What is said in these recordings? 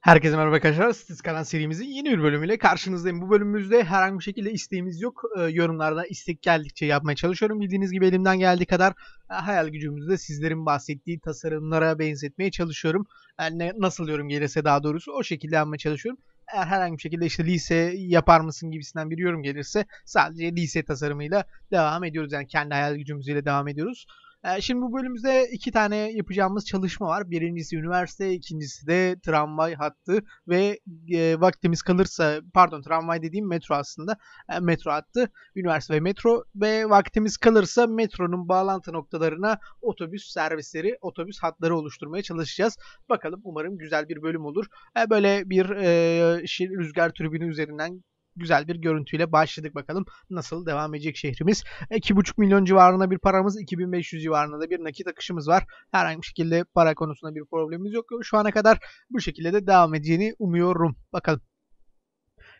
Herkese merhaba arkadaşlar. Siz Kalan serimizin yeni bir bölümüyle karşınızdayım. Bu bölümümüzde herhangi bir şekilde isteğimiz yok. E, yorumlarda istek geldikçe yapmaya çalışıyorum. Bildiğiniz gibi elimden geldiği kadar e, hayal gücümüzde sizlerin bahsettiği tasarımlara benzetmeye çalışıyorum. E, ne, nasıl diyorum gelirse daha doğrusu o şekilde yapmaya çalışıyorum. Eğer herhangi bir şekilde işte lise yapar mısın gibisinden bir yorum gelirse sadece lise tasarımıyla devam ediyoruz. Yani kendi hayal gücümüzle devam ediyoruz. Ee, şimdi bu bölümümüzde iki tane yapacağımız çalışma var. Birincisi üniversite, ikincisi de tramvay hattı ve e, vaktimiz kalırsa, pardon tramvay dediğim metro aslında, e, metro hattı, üniversite ve metro ve vaktimiz kalırsa metronun bağlantı noktalarına otobüs servisleri, otobüs hatları oluşturmaya çalışacağız. Bakalım umarım güzel bir bölüm olur. E, böyle bir e, şir, rüzgar türbini üzerinden güzel bir görüntüyle başladık bakalım nasıl devam edecek şehrimiz. 2,5 e, milyon civarında bir paramız, 2500 civarında da bir nakit akışımız var. Herhangi bir şekilde para konusunda bir problemimiz yok. Şu ana kadar bu şekilde de devam edeceğini umuyorum. Bakalım.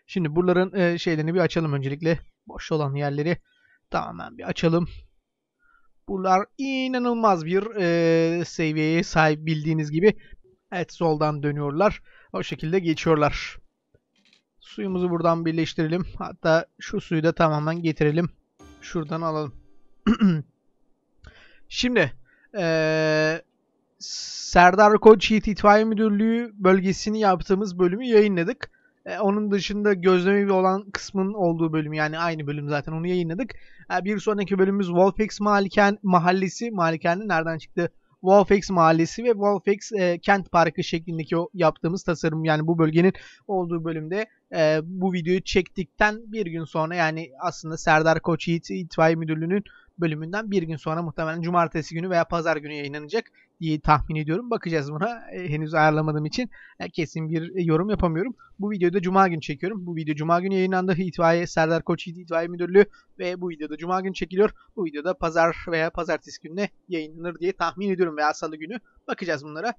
Şimdi buraların e, şeylerini bir açalım öncelikle. Boş olan yerleri tamamen bir açalım. Buralar inanılmaz bir e, seviyeye sahip bildiğiniz gibi. Evet soldan dönüyorlar. O şekilde geçiyorlar. Suyumuzu buradan birleştirelim. Hatta şu suyu da tamamen getirelim. Şuradan alalım. Şimdi ee, Serdar Koç Yiğit İtfaiye Müdürlüğü bölgesini yaptığımız bölümü yayınladık. E, onun dışında gözlemi olan kısmın olduğu bölüm yani aynı bölüm zaten onu yayınladık. E, bir sonraki bölümümüz Wolfex Maliken Mahallesi. Malikenin nereden çıktı Wolfex Mahallesi ve Wolfex e, Kent Parkı şeklindeki o yaptığımız tasarım yani bu bölgenin olduğu bölümde e, bu videoyu çektikten bir gün sonra yani aslında Serdar Koç Yiğit İtfaiye Müdürlüğü'nün bölümünden bir gün sonra muhtemelen cumartesi günü veya pazar günü yayınlanacak diye tahmin ediyorum. Bakacağız buna. E, henüz ayarlamadığım için e, kesin bir e, yorum yapamıyorum. Bu videoyu da Cuma günü çekiyorum. Bu video Cuma günü yayınlandı. İtfaiye Serdar Koç İtfaiye Müdürlüğü ve bu videoda Cuma günü çekiliyor. Bu videoda Pazar veya Pazartesi gününe yayınlanır diye tahmin ediyorum veya Salı günü. Bakacağız bunlara.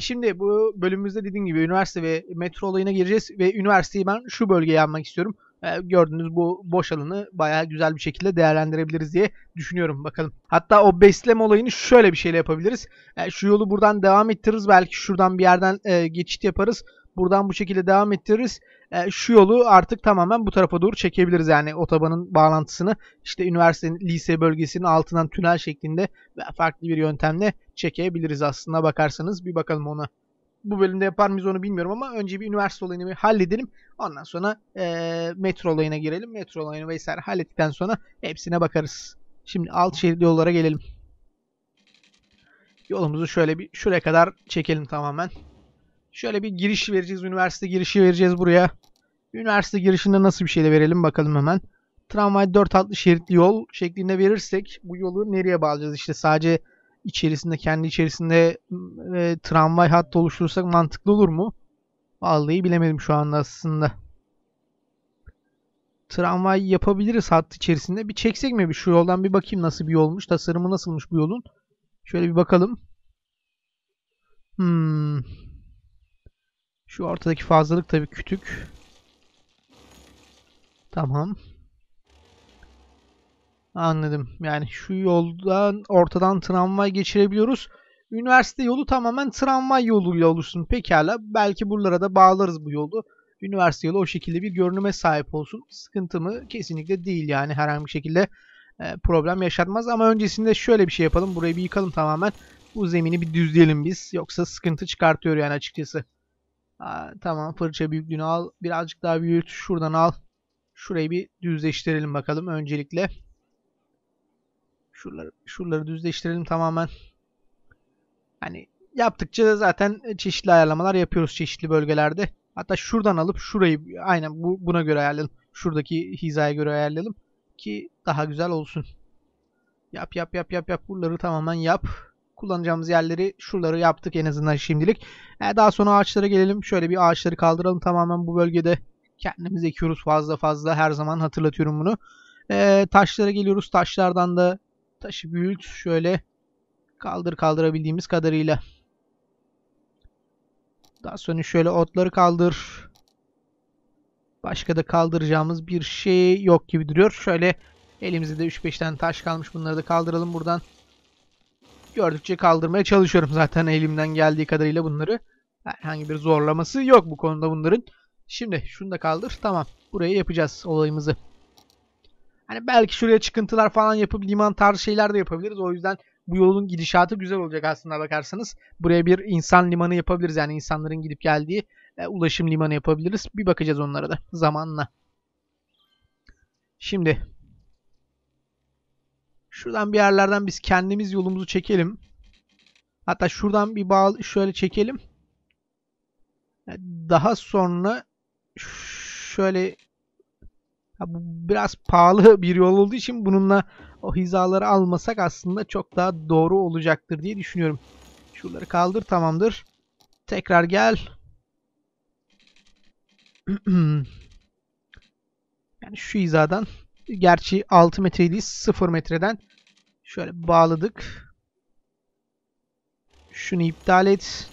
şimdi bu bölümümüzde dediğim gibi üniversite ve metro olayına gireceğiz ve üniversiteyi ben şu bölgeye almak istiyorum. E, gördüğünüz bu boş alanı bayağı güzel bir şekilde değerlendirebiliriz diye düşünüyorum bakalım. Hatta o besleme olayını şöyle bir şeyle yapabiliriz. E, şu yolu buradan devam ettiririz. Belki şuradan bir yerden e, geçit yaparız. Buradan bu şekilde devam ettiririz. Şu yolu artık tamamen bu tarafa doğru çekebiliriz. Yani otobanın bağlantısını işte üniversitenin, lise bölgesinin altından tünel şeklinde farklı bir yöntemle çekebiliriz aslında bakarsanız. Bir bakalım ona bu bölümde yapar mıyız onu bilmiyorum ama önce bir üniversite olayını bir halledelim. Ondan sonra e, metro olayına girelim. Metro olayını vesaire hallettikten sonra hepsine bakarız. Şimdi alt şehirli yollara gelelim. Yolumuzu şöyle bir şuraya kadar çekelim tamamen. Şöyle bir giriş vereceğiz. Üniversite girişi vereceğiz buraya. Üniversite girişinde nasıl bir şey de verelim bakalım hemen. Tramvay 4 hatlı şeritli yol şeklinde verirsek bu yolu nereye bağlayacağız? İşte sadece içerisinde kendi içerisinde e, tramvay hattı oluşturursak mantıklı olur mu? Vallahi bilemedim şu anda aslında. Tramvay yapabiliriz hattı içerisinde. Bir çeksek mi bir şu yoldan bir bakayım nasıl bir yolmuş. Tasarımı nasılmış bu yolun. Şöyle bir bakalım. Hmm. Şu ortadaki fazlalık tabii kütük. Tamam. Anladım. Yani şu yoldan ortadan tramvay geçirebiliyoruz. Üniversite yolu tamamen tramvay yoluyla oluşsun. Pekala. Belki buralara da bağlarız bu yolu. Üniversite yolu o şekilde bir görünüme sahip olsun. Sıkıntı mı? Kesinlikle değil yani herhangi bir şekilde e, problem yaşatmaz. Ama öncesinde şöyle bir şey yapalım. Burayı bir yıkalım tamamen. Bu zemini bir düzleyelim biz. Yoksa sıkıntı çıkartıyor yani açıkçası. tamam fırça büyüklüğünü al. Birazcık daha büyüt. Şuradan al. Şurayı bir düzleştirelim bakalım öncelikle. Şuraları, şuraları düzleştirelim tamamen. Hani yaptıkça da zaten çeşitli ayarlamalar yapıyoruz çeşitli bölgelerde. Hatta şuradan alıp şurayı aynen bu, buna göre ayarlayalım. Şuradaki hizaya göre ayarlayalım ki daha güzel olsun. Yap yap yap yap yap buraları tamamen yap. Kullanacağımız yerleri şuraları yaptık en azından şimdilik. Ee, daha sonra ağaçlara gelelim. Şöyle bir ağaçları kaldıralım tamamen bu bölgede. Kendimiz ekiyoruz fazla fazla her zaman hatırlatıyorum bunu. Ee, taşlara geliyoruz. Taşlardan da Taşı büyüt. Şöyle kaldır kaldırabildiğimiz kadarıyla. Daha sonra şöyle otları kaldır. Başka da kaldıracağımız bir şey yok gibi duruyor. Şöyle elimizde de 3-5 tane taş kalmış. Bunları da kaldıralım buradan. Gördükçe kaldırmaya çalışıyorum zaten elimden geldiği kadarıyla bunları. Herhangi bir zorlaması yok bu konuda bunların. Şimdi şunu da kaldır. Tamam. Buraya yapacağız olayımızı. Hani belki şuraya çıkıntılar falan yapıp liman tarzı şeyler de yapabiliriz. O yüzden bu yolun gidişatı güzel olacak aslında bakarsanız. Buraya bir insan limanı yapabiliriz. Yani insanların gidip geldiği e, ulaşım limanı yapabiliriz. Bir bakacağız onlara da zamanla. Şimdi şuradan bir yerlerden biz kendimiz yolumuzu çekelim. Hatta şuradan bir bağ şöyle çekelim. E, daha sonra şöyle bu biraz pahalı bir yol olduğu için bununla o hizaları almasak aslında çok daha doğru olacaktır diye düşünüyorum. Şuraları kaldır tamamdır. Tekrar gel. yani şu hizadan gerçi 6 metre değil 0 metreden şöyle bağladık. Şunu iptal et.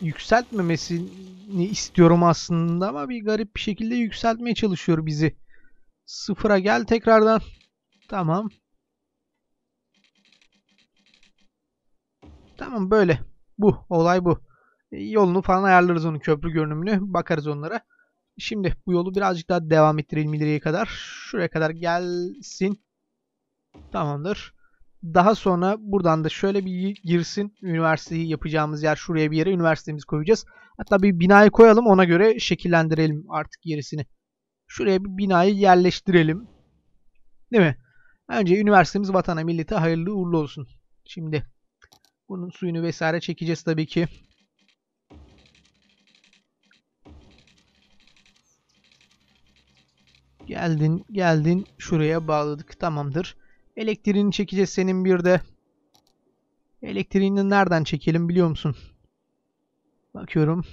Yükseltmemesi istiyorum aslında ama bir garip bir şekilde yükseltmeye çalışıyor bizi. Sıfıra gel tekrardan. Tamam. Tamam böyle. Bu. Olay bu. E, yolunu falan ayarlarız onun köprü görünümünü. Bakarız onlara. Şimdi bu yolu birazcık daha devam ettirelim ileriye kadar. Şuraya kadar gelsin. Tamamdır. Daha sonra buradan da şöyle bir girsin. Üniversiteyi yapacağımız yer şuraya bir yere üniversitemizi koyacağız. Hatta bir binayı koyalım ona göre şekillendirelim artık gerisini. Şuraya bir binayı yerleştirelim. Değil mi? Önce üniversitemiz vatana millete hayırlı uğurlu olsun. Şimdi bunun suyunu vesaire çekeceğiz tabii ki. Geldin, geldin. Şuraya bağladık. Tamamdır. Elektriğini çekeceğiz senin bir de. Elektriğini nereden çekelim biliyor musun? Bakıyorum.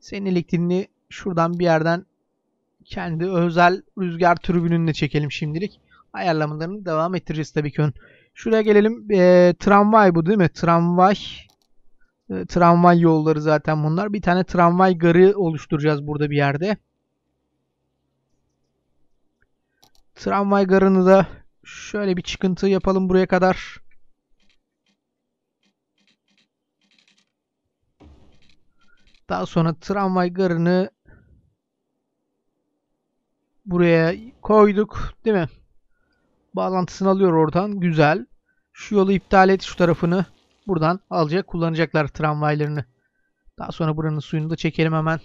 Senin elektriğini şuradan bir yerden kendi özel rüzgar türbününle çekelim şimdilik. Ayarlamalarını devam ettireceğiz tabii ki. Ön. Şuraya gelelim. E, tramvay bu değil mi? Tramvay. E, tramvay yolları zaten bunlar. Bir tane tramvay garı oluşturacağız burada bir yerde. Tramvay garını da şöyle bir çıkıntı yapalım buraya kadar. Daha sonra tramvay garını buraya koyduk. Değil mi? Bağlantısını alıyor oradan. Güzel. Şu yolu iptal et. Şu tarafını buradan alacak. Kullanacaklar tramvaylarını. Daha sonra buranın suyunu da çekelim hemen.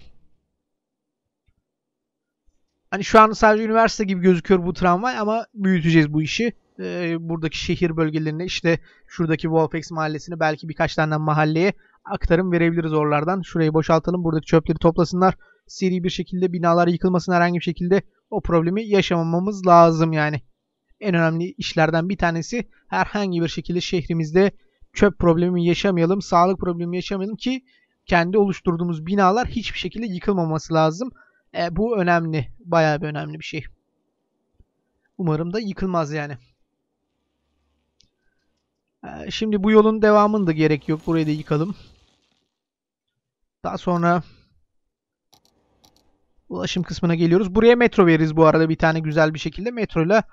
Hani şu an sadece üniversite gibi gözüküyor bu tramvay ama büyüteceğiz bu işi. Ee, buradaki şehir bölgelerine işte şuradaki Wolfex mahallesine belki birkaç tane mahalleye aktarım verebiliriz oralardan. Şurayı boşaltalım. Buradaki çöpleri toplasınlar. Seri bir şekilde binalar yıkılmasın herhangi bir şekilde o problemi yaşamamamız lazım yani. En önemli işlerden bir tanesi herhangi bir şekilde şehrimizde çöp problemi yaşamayalım, sağlık problemi yaşamayalım ki kendi oluşturduğumuz binalar hiçbir şekilde yıkılmaması lazım. E, bu önemli, bayağı bir önemli bir şey. Umarım da yıkılmaz yani. E, şimdi bu yolun devamını da gerek yok. Burayı da yıkalım. Daha sonra ulaşım kısmına geliyoruz. Buraya metro veririz bu arada bir tane güzel bir şekilde. Metro ile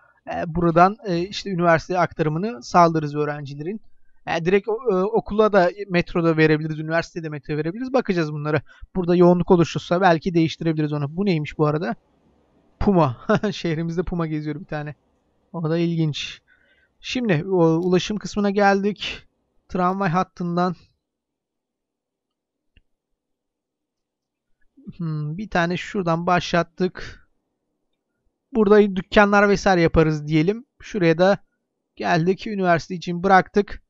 buradan e, işte üniversiteye aktarımını sağlarız öğrencilerin. Yani e, direkt e, okula da metroda verebiliriz, de metro verebiliriz. Bakacağız bunlara. Burada yoğunluk oluşursa belki değiştirebiliriz onu. Bu neymiş bu arada? Puma. Şehrimizde Puma geziyor bir tane. O da ilginç. Şimdi o, ulaşım kısmına geldik. Tramvay hattından Hmm, bir tane şuradan başlattık. Burada dükkanlar vesaire yaparız diyelim. Şuraya da geldik. Üniversite için bıraktık.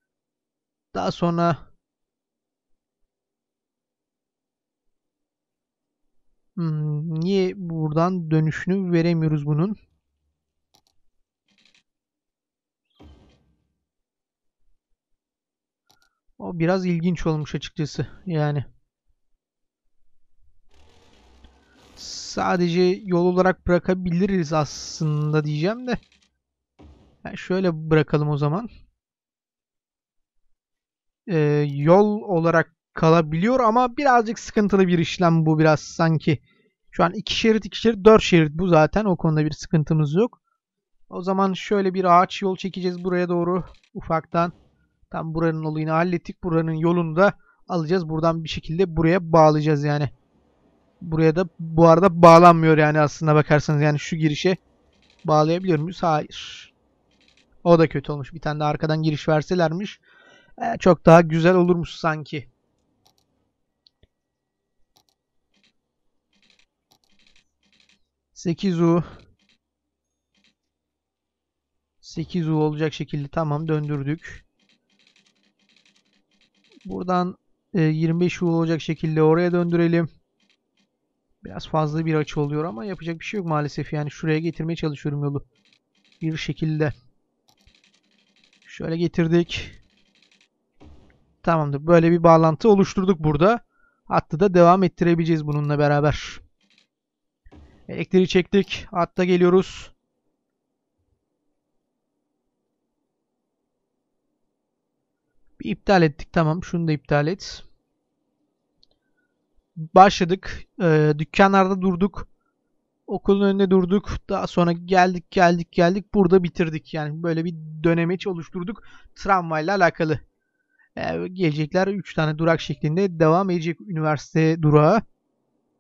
Daha sonra Hmm, niye buradan dönüşünü veremiyoruz bunun? O biraz ilginç olmuş açıkçası. Yani sadece yol olarak bırakabiliriz aslında diyeceğim de. Yani şöyle bırakalım o zaman. Ee, yol olarak kalabiliyor ama birazcık sıkıntılı bir işlem bu biraz sanki. Şu an iki şerit iki şerit dört şerit bu zaten o konuda bir sıkıntımız yok. O zaman şöyle bir ağaç yol çekeceğiz buraya doğru ufaktan. Tam buranın olayını hallettik. Buranın yolunu da alacağız. Buradan bir şekilde buraya bağlayacağız yani. Buraya da bu arada bağlanmıyor yani aslında bakarsanız. Yani şu girişe bağlayabiliyor muyuz? Hayır. O da kötü olmuş. Bir tane de arkadan giriş verselermiş. E, çok daha güzel olurmuş sanki. Sekiz U. 8 U olacak şekilde tamam döndürdük. Buradan 25 e, U olacak şekilde oraya döndürelim. Biraz fazla bir açı oluyor ama yapacak bir şey yok maalesef. Yani şuraya getirmeye çalışıyorum yolu. Bir şekilde. Şöyle getirdik. Tamamdır. Böyle bir bağlantı oluşturduk burada. Hattı da devam ettirebileceğiz bununla beraber. Elektriği çektik. Hatta geliyoruz. Bir iptal ettik. Tamam. Şunu da iptal et başladık. E, dükkanlarda durduk. Okulun önünde durduk. Daha sonra geldik geldik geldik. Burada bitirdik. Yani böyle bir dönemeç oluşturduk. Tramvayla alakalı. E, gelecekler 3 tane durak şeklinde devam edecek üniversite durağı.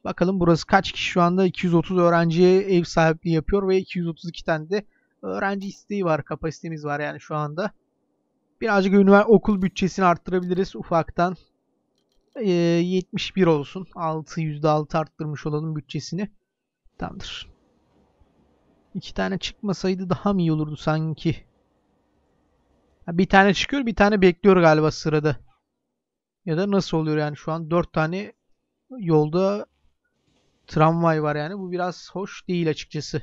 Bakalım burası kaç kişi şu anda 230 öğrenci ev sahipliği yapıyor ve 232 tane de öğrenci isteği var, kapasitemiz var yani şu anda. Birazcık üniversite okul bütçesini arttırabiliriz ufaktan e, ee, 71 olsun. 6 %6 arttırmış olalım bütçesini. Tamamdır. İki tane çıkmasaydı daha mı iyi olurdu sanki? bir tane çıkıyor bir tane bekliyor galiba sırada. Ya da nasıl oluyor yani şu an 4 tane yolda tramvay var yani. Bu biraz hoş değil açıkçası.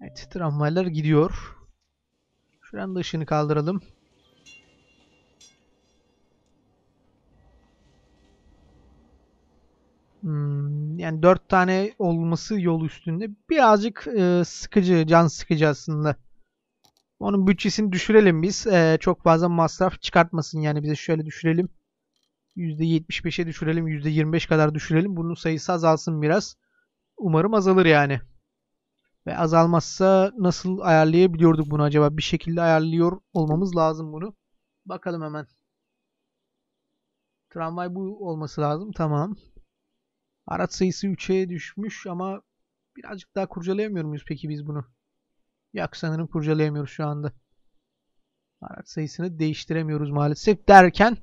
Evet tramvaylar gidiyor. Şuranın da ışığını kaldıralım. Yani 4 tane olması yol üstünde. Birazcık e, sıkıcı, can sıkıcı aslında. Onun bütçesini düşürelim biz. E, çok fazla masraf çıkartmasın yani bize şöyle düşürelim. %75'e düşürelim, %25 kadar düşürelim. Bunun sayısı azalsın biraz. Umarım azalır yani. Ve azalmazsa nasıl ayarlayabiliyorduk bunu acaba? Bir şekilde ayarlıyor olmamız lazım bunu. Bakalım hemen. Tramvay bu olması lazım. Tamam. Araç sayısı 3'e düşmüş ama birazcık daha kurcalayamıyor muyuz peki biz bunu? Yok sanırım kurcalayamıyoruz şu anda. Araç sayısını değiştiremiyoruz maalesef derken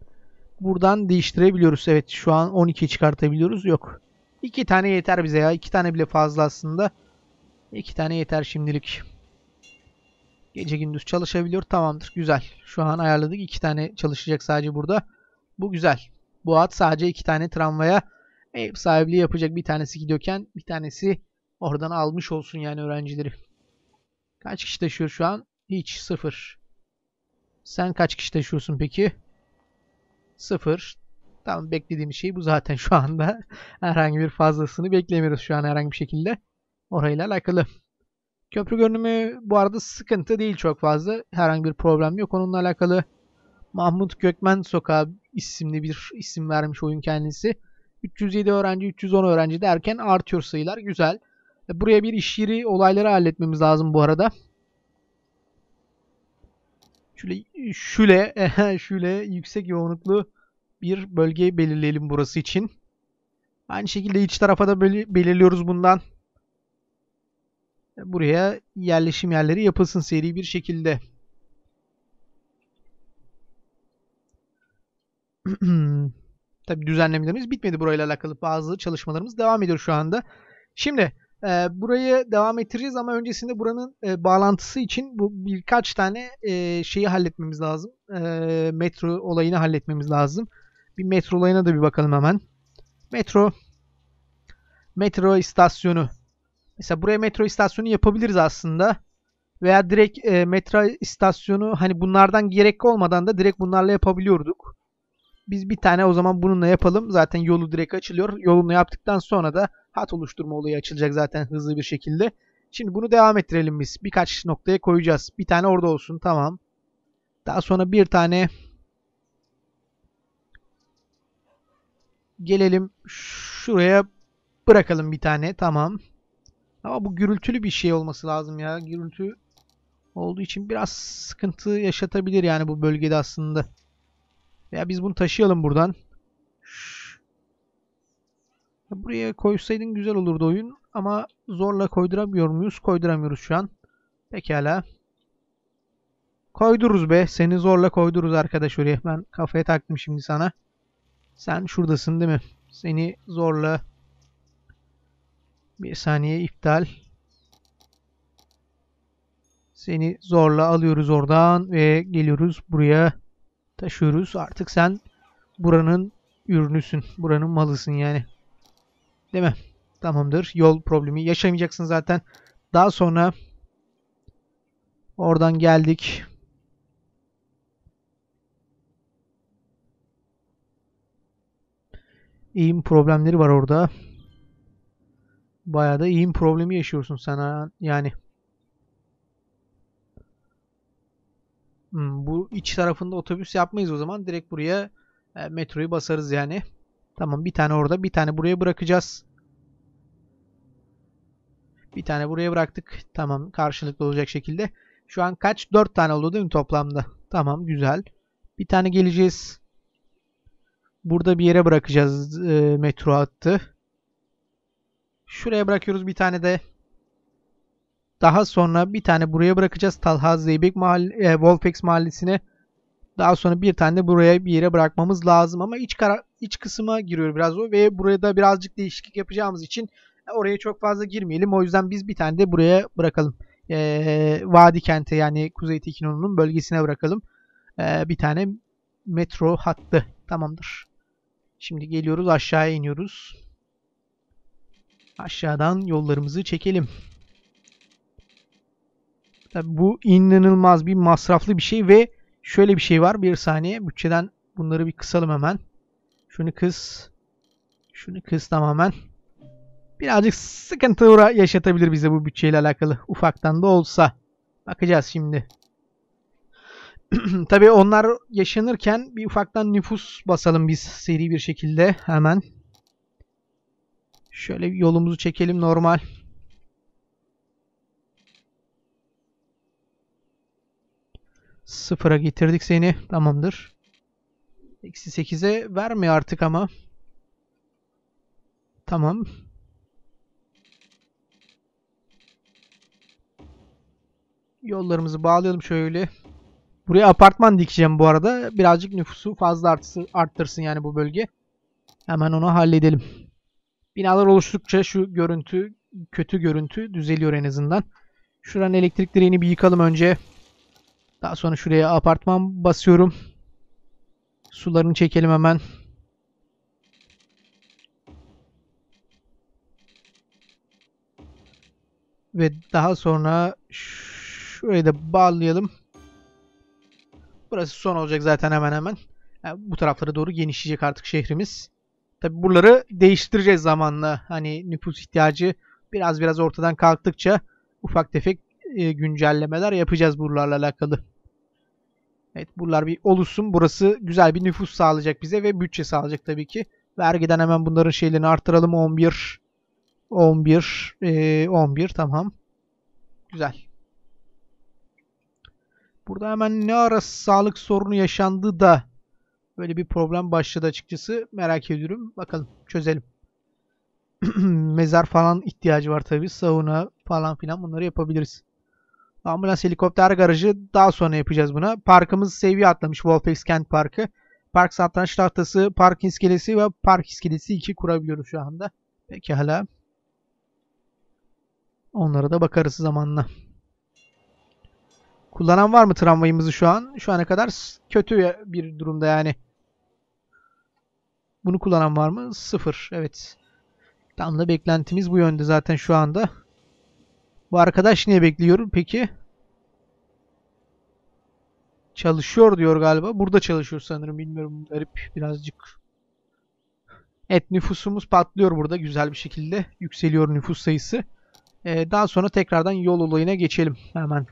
buradan değiştirebiliyoruz. Evet şu an 12 çıkartabiliyoruz. Yok. 2 tane yeter bize ya. 2 tane bile fazla aslında. 2 tane yeter şimdilik. Gece gündüz çalışabiliyor. Tamamdır. Güzel. Şu an ayarladık. 2 tane çalışacak sadece burada. Bu güzel. Bu at sadece 2 tane tramvaya ev sahipliği yapacak bir tanesi gidiyorken, bir tanesi oradan almış olsun yani öğrencileri. Kaç kişi taşıyor şu an? Hiç sıfır. Sen kaç kişi taşıyorsun peki? Sıfır. Tam beklediğim şey bu zaten şu anda. herhangi bir fazlasını beklemiyoruz şu an herhangi bir şekilde. Orayla alakalı. Köprü görünümü bu arada sıkıntı değil çok fazla. Herhangi bir problem yok onunla alakalı. Mahmut Gökmen Sokağı isimli bir isim vermiş oyun kendisi. 307 öğrenci, 310 öğrenci derken artıyor sayılar. Güzel. E, buraya bir iş yeri olayları halletmemiz lazım bu arada. Şöyle, şöyle, şöyle yüksek yoğunluklu bir bölge belirleyelim burası için. Aynı şekilde iç tarafa da belirliyoruz bundan. E, buraya yerleşim yerleri yapılsın seri bir şekilde. Tabi düzenlemelerimiz bitmedi burayla alakalı bazı çalışmalarımız devam ediyor şu anda. Şimdi e, burayı devam ettireceğiz ama öncesinde buranın e, bağlantısı için bu birkaç tane e, şeyi halletmemiz lazım. E, metro olayını halletmemiz lazım. Bir metro olayına da bir bakalım hemen. Metro metro istasyonu. Mesela buraya metro istasyonu yapabiliriz aslında. Veya direkt e, metro istasyonu hani bunlardan gerek olmadan da direkt bunlarla yapabiliyorduk. Biz bir tane o zaman bununla yapalım. Zaten yolu direkt açılıyor. Yolunu yaptıktan sonra da hat oluşturma olayı açılacak zaten hızlı bir şekilde. Şimdi bunu devam ettirelim biz. Birkaç noktaya koyacağız. Bir tane orada olsun. Tamam. Daha sonra bir tane gelelim şuraya bırakalım bir tane. Tamam. Ama bu gürültülü bir şey olması lazım ya. Gürültü olduğu için biraz sıkıntı yaşatabilir yani bu bölgede aslında. Ya biz bunu taşıyalım buradan. Buraya koysaydın güzel olurdu oyun. Ama zorla koyduramıyor muyuz? Koyduramıyoruz şu an. Pekala. Koyduruz be. Seni zorla koyduruz arkadaş oraya. Ben kafaya taktım şimdi sana. Sen şuradasın değil mi? Seni zorla bir saniye iptal. Seni zorla alıyoruz oradan ve geliyoruz buraya taşıyoruz. Artık sen buranın ürünüsün. Buranın malısın yani. Değil mi? Tamamdır. Yol problemi yaşamayacaksın zaten. Daha sonra oradan geldik. İyim problemleri var orada. Bayağı da iyim problemi yaşıyorsun sen yani. Hmm, bu iç tarafında otobüs yapmayız o zaman. Direkt buraya e, metroyu basarız yani. Tamam bir tane orada bir tane buraya bırakacağız. Bir tane buraya bıraktık. Tamam karşılıklı olacak şekilde. Şu an kaç? 4 tane oldu değil mi toplamda? Tamam güzel. Bir tane geleceğiz. Burada bir yere bırakacağız e, metro hattı. Şuraya bırakıyoruz bir tane de. Daha sonra bir tane buraya bırakacağız. Talha Zeybek mahalle, e, Wolfex mahallesine. Daha sonra bir tane de buraya bir yere bırakmamız lazım. Ama iç, kara, iç kısma giriyor biraz o. Ve buraya da birazcık değişiklik yapacağımız için e, oraya çok fazla girmeyelim. O yüzden biz bir tane de buraya bırakalım. E, Vadi kente yani Kuzey Tekinoğlu'nun bölgesine bırakalım. E, bir tane metro hattı. Tamamdır. Şimdi geliyoruz aşağıya iniyoruz. Aşağıdan yollarımızı çekelim. Tabi bu inanılmaz bir masraflı bir şey ve şöyle bir şey var. Bir saniye bütçeden bunları bir kısalım hemen. Şunu kıs. Şunu kıs tamamen. Birazcık sıkıntı yaşatabilir bize bu bütçeyle alakalı. Ufaktan da olsa. Bakacağız şimdi. Tabii onlar yaşanırken bir ufaktan nüfus basalım biz seri bir şekilde hemen. Şöyle yolumuzu çekelim normal. Normal. Sıfıra getirdik seni. Tamamdır. Eksi 8'e vermiyor artık ama. Tamam. Yollarımızı bağlayalım şöyle. Buraya apartman dikeceğim bu arada. Birazcık nüfusu fazla artsın, arttırsın yani bu bölge. Hemen onu halledelim. Binalar oluştukça şu görüntü, kötü görüntü düzeliyor en azından. Şuranın elektrik direğini bir yıkalım önce. Daha sonra şuraya apartman basıyorum. Sularını çekelim hemen. Ve daha sonra şurayı da bağlayalım. Burası son olacak zaten hemen hemen. Yani bu taraflara doğru genişleyecek artık şehrimiz. Tabi buraları değiştireceğiz zamanla. Hani nüfus ihtiyacı biraz biraz ortadan kalktıkça ufak tefek e, güncellemeler yapacağız buralarla alakalı. Evet buralar bir oluşsun. Burası güzel bir nüfus sağlayacak bize ve bütçe sağlayacak tabii ki. Vergiden hemen bunların şeylerini artıralım. 11, 11, ee, 11 tamam. Güzel. Burada hemen ne ara sağlık sorunu yaşandı da böyle bir problem başladı açıkçası. Merak ediyorum. Bakalım çözelim. Mezar falan ihtiyacı var tabii. Sauna falan filan bunları yapabiliriz. Ambulans helikopter garajı daha sonra yapacağız buna. Parkımız seviye atlamış Wolfex Kent Parkı. Park satranç tahtası, park iskelesi ve park iskelesi 2 kurabiliyoruz şu anda. hala? Onlara da bakarız zamanla. Kullanan var mı tramvayımızı şu an? Şu ana kadar kötü bir durumda yani. Bunu kullanan var mı? Sıfır. Evet. Tam da beklentimiz bu yönde zaten şu anda. Bu arkadaş niye bekliyorum peki? Çalışıyor diyor galiba. Burada çalışıyor sanırım. Bilmiyorum. Garip birazcık. Evet nüfusumuz patlıyor burada güzel bir şekilde. Yükseliyor nüfus sayısı. Ee, daha sonra tekrardan yol olayına geçelim hemen.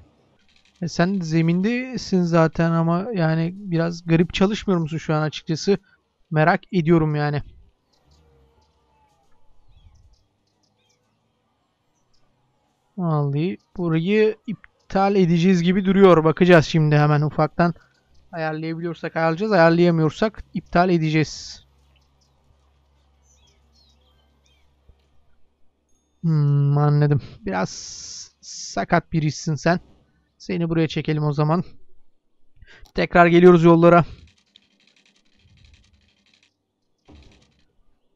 E sen zemindesin zaten ama yani biraz garip çalışmıyor musun şu an açıkçası? Merak ediyorum yani. Vallahi burayı iptal edeceğiz gibi duruyor. Bakacağız şimdi hemen ufaktan. Ayarlayabiliyorsak ayarlayacağız. Ayarlayamıyorsak iptal edeceğiz. Hmm, anladım. Biraz sakat birisin sen. Seni buraya çekelim o zaman. Tekrar geliyoruz yollara.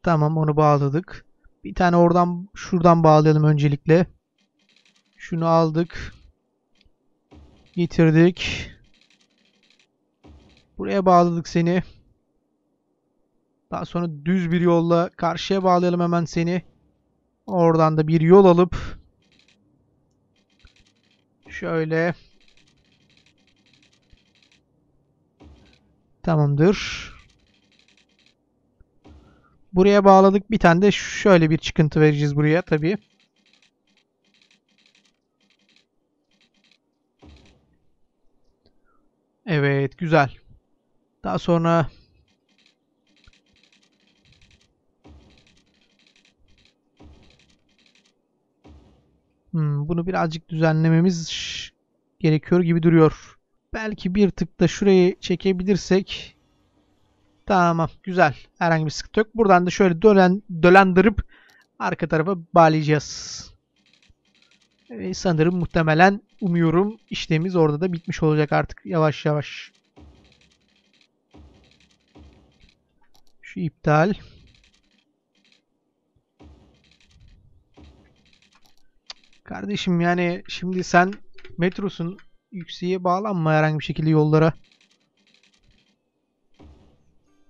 Tamam onu bağladık. Bir tane oradan şuradan bağlayalım öncelikle. Şunu aldık. Getirdik. Buraya bağladık seni. Daha sonra düz bir yolla karşıya bağlayalım hemen seni. Oradan da bir yol alıp şöyle tamamdır. Buraya bağladık. Bir tane de şöyle bir çıkıntı vereceğiz buraya tabii. Evet güzel. Daha sonra Hmm, bunu birazcık düzenlememiz gerekiyor gibi duruyor. Belki bir tık da şurayı çekebilirsek. Tamam güzel. Herhangi bir sıkıntı yok. Buradan da şöyle dölen, dölendirip arka tarafa bağlayacağız. Ee, sanırım muhtemelen umuyorum işlemimiz orada da bitmiş olacak artık yavaş yavaş. Şu iptal. Kardeşim yani şimdi sen metrosun yükseğe bağlanma herhangi bir şekilde yollara.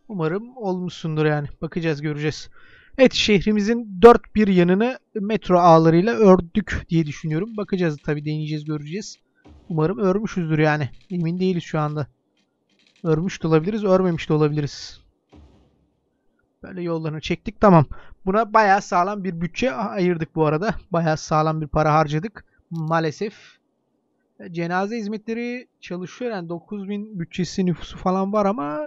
Umarım olmuşsundur yani. Bakacağız göreceğiz. Evet şehrimizin dört bir yanını metro ağlarıyla ördük diye düşünüyorum. Bakacağız tabii deneyeceğiz göreceğiz. Umarım örmüşüzdür yani. Emin değiliz şu anda. Örmüş de olabiliriz, örmemiş de olabiliriz. Böyle yollarını çektik tamam. Buna bayağı sağlam bir bütçe ayırdık bu arada. Bayağı sağlam bir para harcadık. Maalesef. E, cenaze hizmetleri çalışıyor. Yani 9000 bütçesi nüfusu falan var ama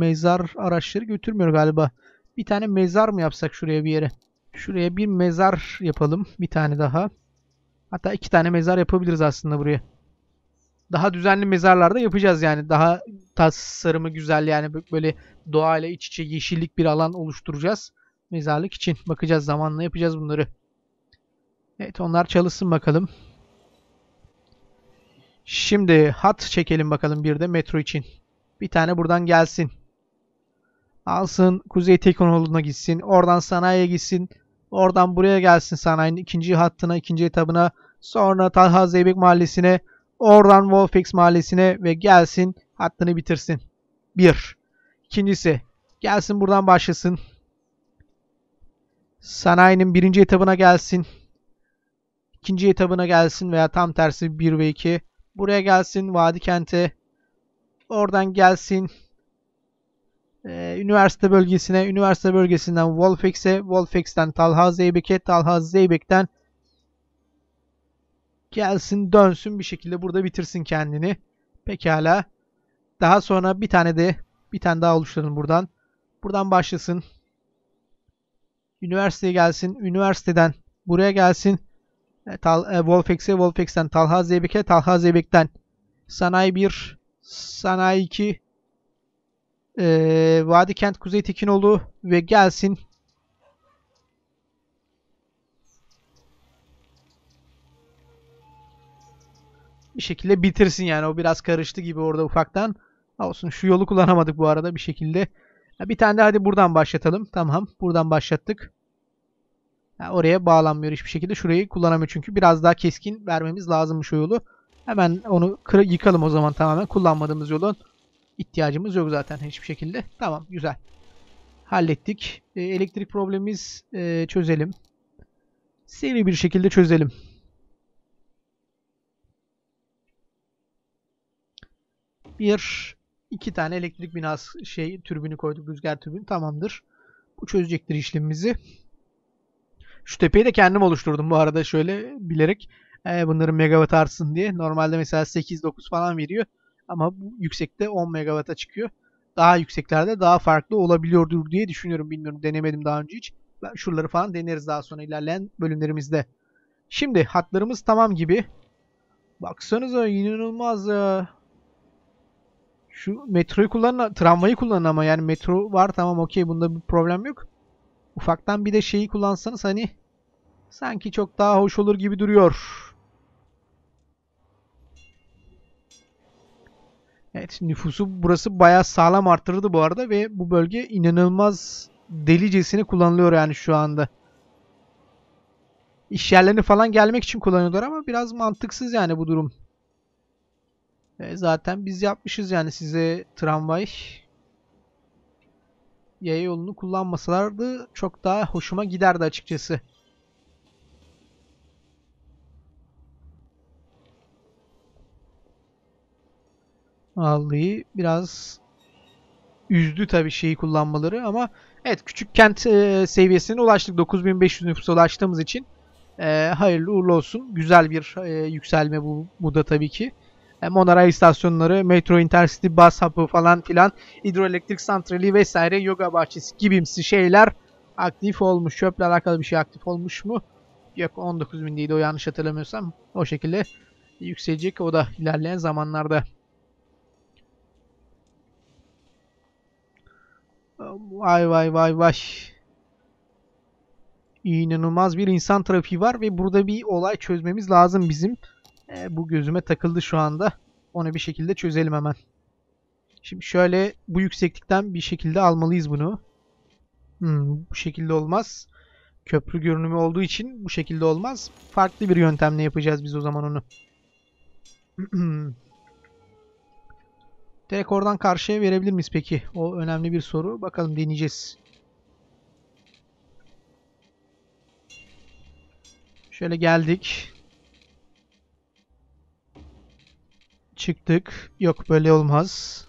mezar araçları götürmüyor galiba. Bir tane mezar mı yapsak şuraya bir yere? Şuraya bir mezar yapalım. Bir tane daha. Hatta iki tane mezar yapabiliriz aslında buraya. Daha düzenli mezarlarda yapacağız yani. Daha tasarımı güzel yani böyle doğayla iç içe yeşillik bir alan oluşturacağız. Mezarlık için. Bakacağız zamanla yapacağız bunları. Evet onlar çalışsın bakalım. Şimdi hat çekelim bakalım bir de metro için. Bir tane buradan gelsin alsın Kuzey Teknoloğlu'na gitsin. Oradan sanayiye gitsin. Oradan buraya gelsin sanayinin ikinci hattına, ikinci etabına. Sonra Talha Zeybek Mahallesi'ne. Oradan Wolfex Mahallesi'ne ve gelsin hattını bitirsin. Bir. İkincisi gelsin buradan başlasın. Sanayinin birinci etabına gelsin. ikinci etabına gelsin veya tam tersi 1 ve 2. Buraya gelsin Vadikente, Oradan gelsin ee, üniversite bölgesine, üniversite bölgesinden Wolfex'e, Wolfex'ten Talha Zeybek'e, Talha Zeybek'ten gelsin dönsün bir şekilde burada bitirsin kendini. Pekala. Daha sonra bir tane de bir tane daha oluşturalım buradan. Buradan başlasın. Üniversiteye gelsin. Üniversiteden buraya gelsin. Ee, Tal, e, Wolfex'e, Wolfex'ten Talha Zeybek'e, Talha Zeybek'ten Sanayi 1, Sanayi 2, ee, Vadi Kent Kuzey Tekinoğlu ve gelsin bir şekilde bitirsin yani. O biraz karıştı gibi orada ufaktan. Olsun şu yolu kullanamadık bu arada bir şekilde. Ya bir tane de hadi buradan başlatalım. Tamam buradan başlattık. Ya oraya bağlanmıyor hiçbir şekilde. Şurayı kullanamıyor çünkü. Biraz daha keskin vermemiz lazımmış şu yolu. Hemen onu yıkalım o zaman tamamen kullanmadığımız yolun ihtiyacımız yok zaten hiçbir şekilde. Tamam güzel. Hallettik. E, elektrik problemimiz e, çözelim. Seri bir şekilde çözelim. Bir, iki tane elektrik binası şey türbünü koyduk. Rüzgar türbünü tamamdır. Bu çözecektir işlemimizi. Şu tepeyi de kendim oluşturdum bu arada şöyle bilerek. E, bunların megawatt artsın diye. Normalde mesela 8-9 falan veriyor. Ama bu yüksekte 10 MW'a çıkıyor. Daha yükseklerde daha farklı olabiliyordur diye düşünüyorum. Bilmiyorum denemedim daha önce hiç. Ben şuraları falan deneriz daha sonra ilerleyen bölümlerimizde. Şimdi hatlarımız tamam gibi. Baksanıza inanılmaz Şu metroyu kullanın, tramvayı kullanın ama yani metro var tamam okey bunda bir problem yok. Ufaktan bir de şeyi kullansanız hani sanki çok daha hoş olur gibi duruyor. Evet nüfusu burası bayağı sağlam arttırdı bu arada ve bu bölge inanılmaz delicesine kullanılıyor yani şu anda. İş yerlerine falan gelmek için kullanıyorlar ama biraz mantıksız yani bu durum. E zaten biz yapmışız yani size tramvay yaya yolunu kullanmasalardı çok daha hoşuma giderdi açıkçası. Vallahi biraz üzdü tabii şeyi kullanmaları ama evet küçük kent e, seviyesine ulaştık. 9500 nüfusa ulaştığımız için e, hayırlı uğurlu olsun. Güzel bir e, yükselme bu, bu da tabii ki. E, monorail istasyonları, metro, intercity, bus hapı falan filan, hidroelektrik santrali vesaire, yoga bahçesi gibimsi şeyler aktif olmuş. Çöple alakalı bir şey aktif olmuş mu? Yok 19.000 değil o yanlış hatırlamıyorsam. O şekilde yükselecek o da ilerleyen zamanlarda. Vay vay vay vay. İnanılmaz bir insan trafiği var ve burada bir olay çözmemiz lazım bizim. E, bu gözüme takıldı şu anda. Onu bir şekilde çözelim hemen. Şimdi şöyle bu yükseklikten bir şekilde almalıyız bunu. Hmm, bu şekilde olmaz. Köprü görünümü olduğu için bu şekilde olmaz. Farklı bir yöntemle yapacağız biz o zaman onu. Direkt oradan karşıya verebilir miyiz peki? O önemli bir soru. Bakalım deneyeceğiz. Şöyle geldik. Çıktık. Yok böyle olmaz.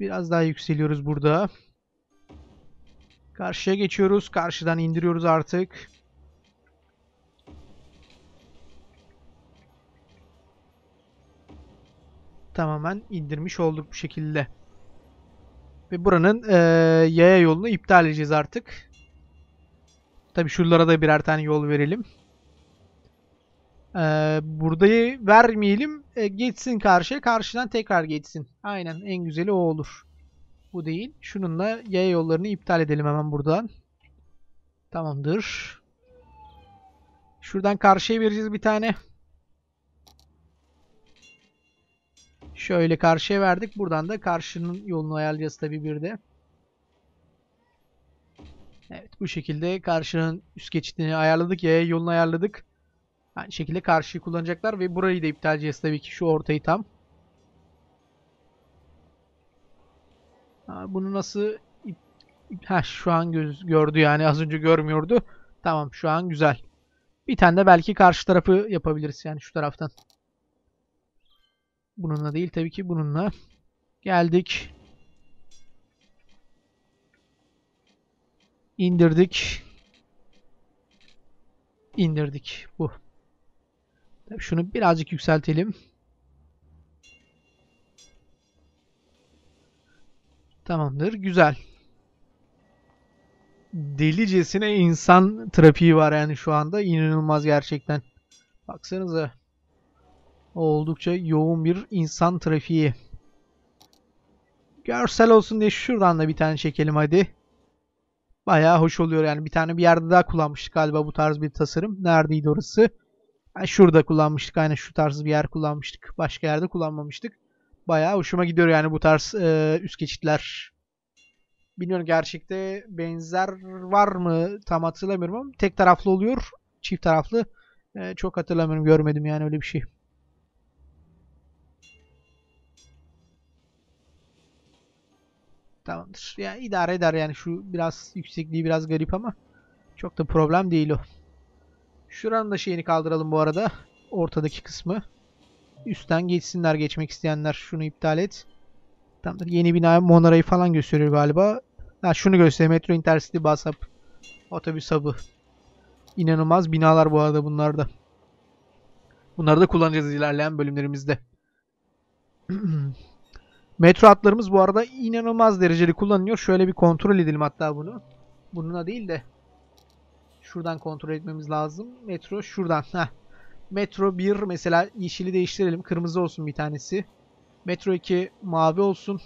Biraz daha yükseliyoruz burada. Burada. Karşıya geçiyoruz. Karşıdan indiriyoruz artık. Tamamen indirmiş olduk bu şekilde. Ve buranın e, yaya yolunu iptal edeceğiz artık. Tabi şuralara da birer tane yol verelim. E, burayı vermeyelim. E, geçsin karşıya. Karşıdan tekrar geçsin. Aynen en güzeli o olur. Bu değil. Şununla yaya yollarını iptal edelim hemen buradan. Tamamdır. Şuradan karşıya vereceğiz bir tane. Şöyle karşıya verdik. Buradan da karşının yolunu ayarlayacağız tabii bir de. Evet bu şekilde karşının üst geçitini ayarladık. Yaya yolunu ayarladık. Aynı şekilde karşıyı kullanacaklar ve burayı da iptal edeceğiz tabii ki şu ortayı tam. bunu nasıl... Ha şu an göz, gördü yani az önce görmüyordu. Tamam şu an güzel. Bir tane de belki karşı tarafı yapabiliriz yani şu taraftan. Bununla değil tabii ki bununla. Geldik. İndirdik. İndirdik. Bu. şunu birazcık yükseltelim. Tamamdır. Güzel. Delicesine insan trafiği var yani şu anda. inanılmaz gerçekten. Baksanıza. Oldukça yoğun bir insan trafiği. Görsel olsun diye şuradan da bir tane çekelim hadi. Baya hoş oluyor yani. Bir tane bir yerde daha kullanmıştık galiba bu tarz bir tasarım. Neredeydi orası? Yani şurada kullanmıştık. Aynen şu tarz bir yer kullanmıştık. Başka yerde kullanmamıştık. Bayağı hoşuma gidiyor yani bu tarz e, üst geçitler. Bilmiyorum gerçekte benzer var mı tam hatırlamıyorum ama tek taraflı oluyor. Çift taraflı e, çok hatırlamıyorum görmedim yani öyle bir şey. Tamamdır. Ya idare eder yani şu biraz yüksekliği biraz garip ama çok da problem değil o. Şuranın da şeyini kaldıralım bu arada. Ortadaki kısmı. Üstten geçsinler geçmek isteyenler. Şunu iptal et. Tamamdır. Yeni bina Monara'yı falan gösteriyor galiba. Ha, şunu gösteriyor. Metro Intercity bus hub. Otobüs hub'ı. İnanılmaz binalar bu arada bunlarda. Bunları da kullanacağız ilerleyen bölümlerimizde. Metro hatlarımız bu arada inanılmaz dereceli kullanılıyor. Şöyle bir kontrol edelim hatta bunu. Bununla değil de şuradan kontrol etmemiz lazım. Metro şuradan. Heh. Metro 1 mesela yeşili değiştirelim. Kırmızı olsun bir tanesi. Metro 2 mavi olsun.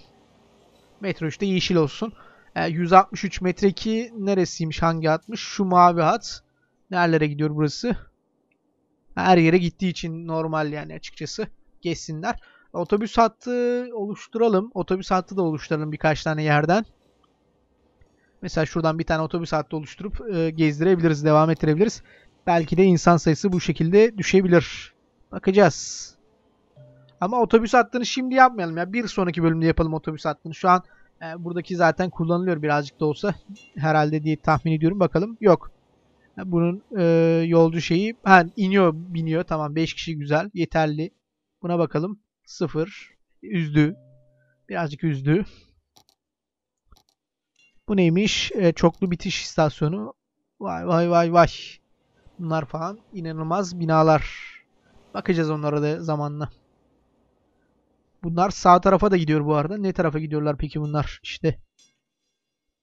Metro 3 de yeşil olsun. E, 163 metre 2 neresiymiş? Hangi hatmış? Şu mavi hat. Nerelere gidiyor burası? Her yere gittiği için normal yani açıkçası. Geçsinler. Otobüs hattı oluşturalım. Otobüs hattı da oluşturalım birkaç tane yerden. Mesela şuradan bir tane otobüs hattı oluşturup e, gezdirebiliriz, devam ettirebiliriz. Belki de insan sayısı bu şekilde düşebilir. Bakacağız. Ama otobüs hattını şimdi yapmayalım ya. Bir sonraki bölümde yapalım otobüs hattını. Şu an e, buradaki zaten kullanılıyor birazcık da olsa herhalde diye tahmin ediyorum. Bakalım. Yok. E, bunun e, yolcu şeyi ha, iniyor biniyor. Tamam 5 kişi güzel. Yeterli. Buna bakalım. 0. Üzdü. Birazcık üzdü. Bu neymiş? E, çoklu bitiş istasyonu. Vay vay vay vay. Bunlar falan inanılmaz binalar. Bakacağız onlara da zamanla. Bunlar sağ tarafa da gidiyor bu arada. Ne tarafa gidiyorlar peki bunlar? İşte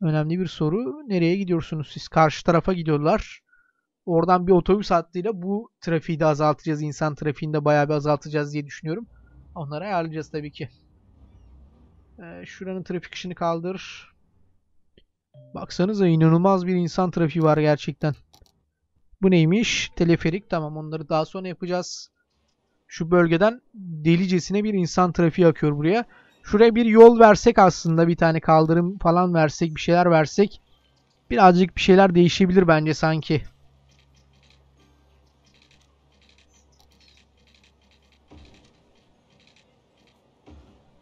önemli bir soru. Nereye gidiyorsunuz siz? Karşı tarafa gidiyorlar. Oradan bir otobüs hattıyla bu trafiği de azaltacağız. İnsan trafiğini de bayağı bir azaltacağız diye düşünüyorum. Onlara ayarlayacağız tabii ki. Ee, şuranın trafik işini kaldır. Baksanıza inanılmaz bir insan trafiği var gerçekten. Bu neymiş? Teleferik. Tamam onları daha sonra yapacağız. Şu bölgeden delicesine bir insan trafiği akıyor buraya. Şuraya bir yol versek aslında bir tane kaldırım falan versek bir şeyler versek birazcık bir şeyler değişebilir bence sanki.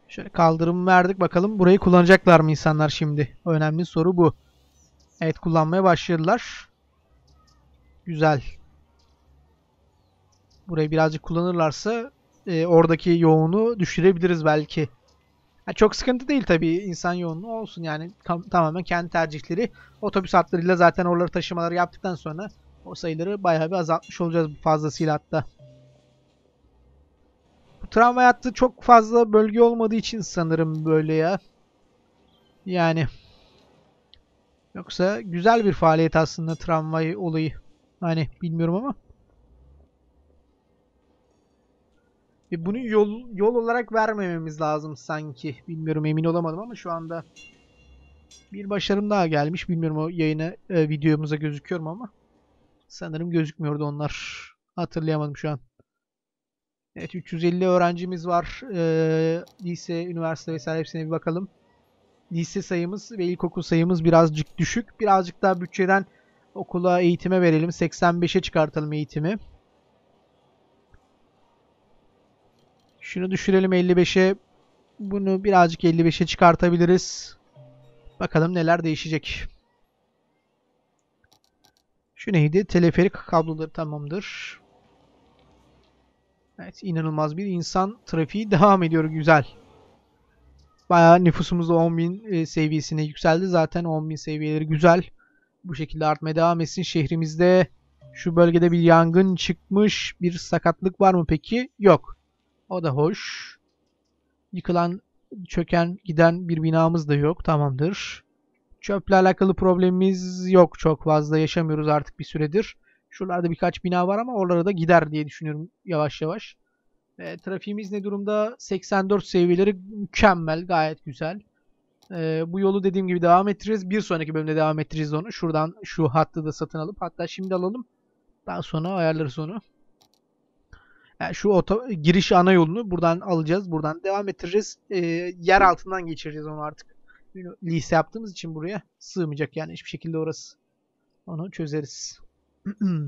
Şöyle kaldırım verdik bakalım burayı kullanacaklar mı insanlar şimdi? Önemli soru bu. Evet kullanmaya başladılar. Güzel. Burayı birazcık kullanırlarsa e, oradaki yoğunu düşürebiliriz belki. Yani çok sıkıntı değil tabii insan yoğunluğu olsun yani tam, tamamen kendi tercihleri. Otobüs hatlarıyla zaten oraları taşımaları yaptıktan sonra o sayıları bayağı bir azaltmış olacağız fazlasıyla hatta. Bu tramvay hattı çok fazla bölge olmadığı için sanırım böyle ya. Yani. Yoksa güzel bir faaliyet aslında tramvay olayı. Hani bilmiyorum ama. Ve bunu yol, yol olarak vermememiz lazım sanki. Bilmiyorum emin olamadım ama şu anda bir başarım daha gelmiş. Bilmiyorum o yayına e, videomuza gözüküyor mu ama. Sanırım gözükmüyordu onlar. Hatırlayamadım şu an. Evet 350 öğrencimiz var. Ee, lise, üniversite vesaire hepsine bir bakalım. Lise sayımız ve ilkokul sayımız birazcık düşük. Birazcık daha bütçeden Okula eğitime verelim. 85'e çıkartalım eğitimi. Şunu düşürelim 55'e. Bunu birazcık 55'e çıkartabiliriz. Bakalım neler değişecek. Şu neydi? Teleferik kabloları tamamdır. Evet inanılmaz bir insan trafiği devam ediyor. Güzel. Bayağı nüfusumuz da 10.000 e, seviyesine yükseldi. Zaten 10.000 seviyeleri güzel bu şekilde artmaya devam etsin. Şehrimizde şu bölgede bir yangın çıkmış. Bir sakatlık var mı peki? Yok. O da hoş. Yıkılan, çöken, giden bir binamız da yok. Tamamdır. Çöple alakalı problemimiz yok çok fazla. Yaşamıyoruz artık bir süredir. Şuralarda birkaç bina var ama oralara da gider diye düşünüyorum yavaş yavaş. E, trafiğimiz ne durumda? 84 seviyeleri mükemmel. Gayet güzel. E, bu yolu dediğim gibi devam ettireceğiz. Bir sonraki bölümde devam ettireceğiz onu. Şuradan şu hattı da satın alıp hatta şimdi alalım. Daha sonra ayarları sonu. Yani şu oto, giriş ana yolunu buradan alacağız. Buradan devam ettireceğiz. E, yer altından geçireceğiz onu artık. Lise yaptığımız için buraya sığmayacak yani hiçbir şekilde orası. Onu çözeriz.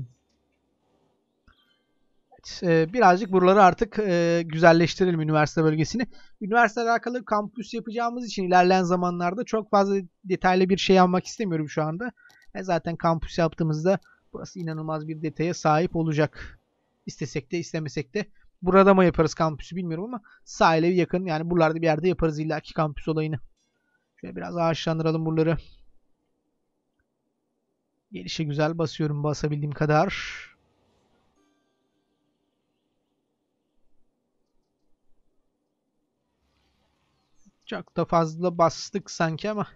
e, birazcık buraları artık e, güzelleştirelim üniversite bölgesini. Üniversite alakalı kampüs yapacağımız için ilerleyen zamanlarda çok fazla detaylı bir şey almak istemiyorum şu anda. E, zaten kampüs yaptığımızda burası inanılmaz bir detaya sahip olacak. İstesek de istemesek de. Burada mı yaparız kampüsü bilmiyorum ama sahile yakın yani buralarda bir yerde yaparız illaki kampüs olayını. Şöyle biraz ağaçlandıralım buraları. Gelişe güzel basıyorum basabildiğim kadar. Çok da fazla bastık sanki ama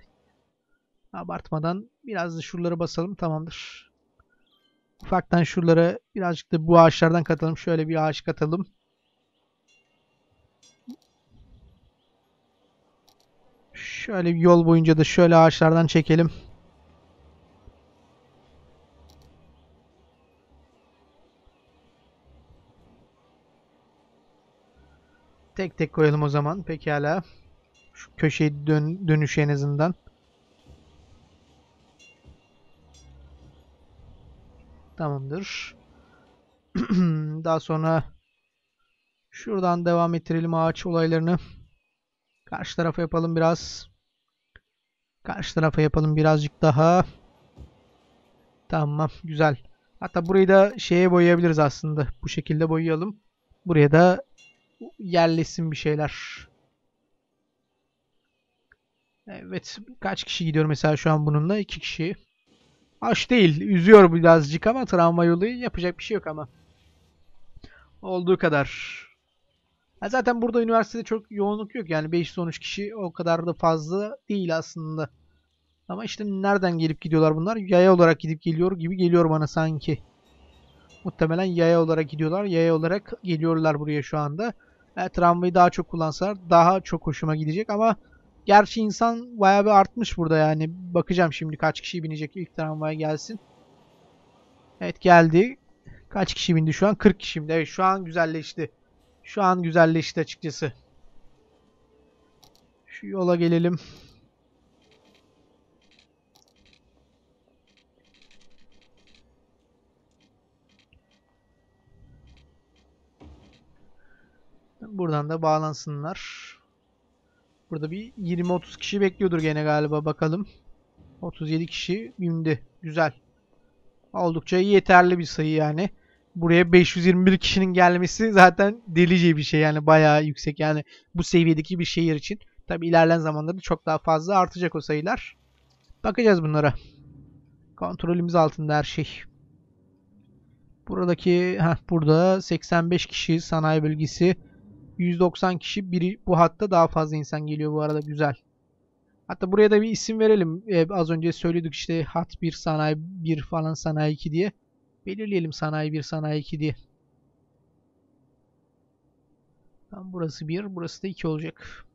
abartmadan biraz da şuraları basalım tamamdır. Ufaktan şuralara birazcık da bu ağaçlardan katalım. Şöyle bir ağaç katalım. Şöyle bir yol boyunca da şöyle ağaçlardan çekelim. Tek tek koyalım o zaman. Pekala. Pekala. Şu köşeyi dön dönüşü en azından. Tamamdır. Daha sonra şuradan devam ettirelim ağaç olaylarını. Karşı tarafa yapalım biraz. Karşı tarafa yapalım birazcık daha. Tamam güzel. Hatta burayı da şeye boyayabiliriz aslında. Bu şekilde boyayalım. Buraya da yerleşsin bir şeyler. Evet. Kaç kişi gidiyor mesela şu an bununla? iki kişi. Aş değil. Üzüyor birazcık ama travma yolu yapacak bir şey yok ama. Olduğu kadar. Ya zaten burada üniversitede çok yoğunluk yok. Yani 513 kişi o kadar da fazla değil aslında. Ama işte nereden gelip gidiyorlar bunlar? Yaya olarak gidip geliyor gibi geliyor bana sanki. Muhtemelen yaya olarak gidiyorlar. Yaya olarak geliyorlar buraya şu anda. E, tramvayı daha çok kullansalar daha çok hoşuma gidecek ama Gerçi insan bayağı bir artmış burada yani. Bakacağım şimdi kaç kişi binecek ilk tramvaya gelsin. Evet geldi. Kaç kişi bindi şu an? 40 kişi bindi. Evet şu an güzelleşti. Şu an güzelleşti açıkçası. Şu yola gelelim. Buradan da bağlansınlar. Burada bir 20-30 kişi bekliyordur gene galiba bakalım. 37 kişi bindi. Güzel. Oldukça yeterli bir sayı yani. Buraya 521 kişinin gelmesi zaten delice bir şey yani bayağı yüksek yani bu seviyedeki bir şehir için. Tabi ilerleyen zamanlarda çok daha fazla artacak o sayılar. Bakacağız bunlara. Kontrolümüz altında her şey. Buradaki heh, burada 85 kişi sanayi bölgesi 190 kişi biri bu hatta daha fazla insan geliyor bu arada güzel. Hatta buraya da bir isim verelim. Ee, az önce söyledik işte hat 1 sanayi 1 falan sanayi 2 diye. Belirleyelim sanayi 1 sanayi 2 diye. Tam burası 1 burası da 2 olacak.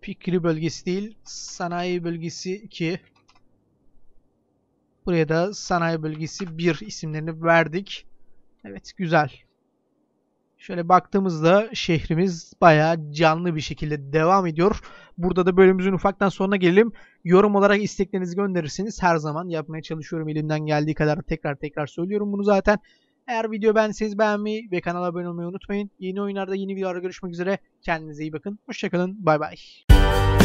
Fikri bölgesi değil sanayi bölgesi 2. Buraya da sanayi bölgesi 1 isimlerini verdik. Evet güzel. Şöyle baktığımızda şehrimiz bayağı canlı bir şekilde devam ediyor. Burada da bölümümüzün ufaktan sonuna gelelim. Yorum olarak isteklerinizi gönderirseniz her zaman yapmaya çalışıyorum. Elimden geldiği kadar tekrar tekrar söylüyorum bunu zaten. Eğer video beğendiyseniz beğenmeyi ve kanala abone olmayı unutmayın. Yeni oyunlarda yeni videolarda görüşmek üzere. Kendinize iyi bakın. Hoşçakalın. Bay bay.